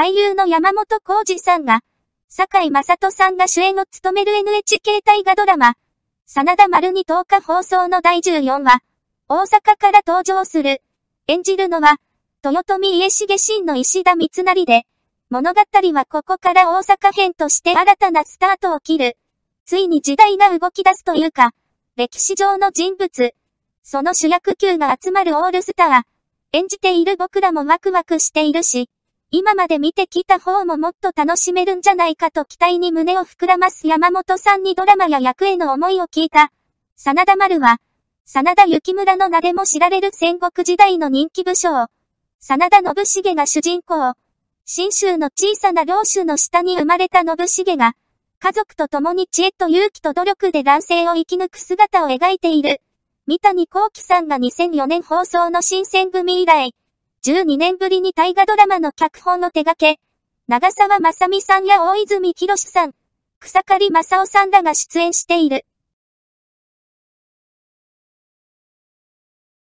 俳優の山本浩二さんが、井正人さんが主演を務める NHK 大河ドラマ、真田丸に10日放送の第14話、大阪から登場する。演じるのは、豊臣家重真の石田三成で、物語はここから大阪編として新たなスタートを切る。ついに時代が動き出すというか、歴史上の人物、その主役級が集まるオールスター、演じている僕らもワクワクしているし、今まで見てきた方ももっと楽しめるんじゃないかと期待に胸を膨らます山本さんにドラマや役への思いを聞いた。真田丸は、真田幸村の名でも知られる戦国時代の人気武将。真田信繁が主人公。新州の小さな領主の下に生まれた信繁が、家族と共に知恵と勇気と努力で男性を生き抜く姿を描いている。三谷幸喜さんが2004年放送の新選組以来、12年ぶりに大河ドラマの脚本を手掛け、長澤まさみさんや大泉博さん、草刈正雄さんらが出演している。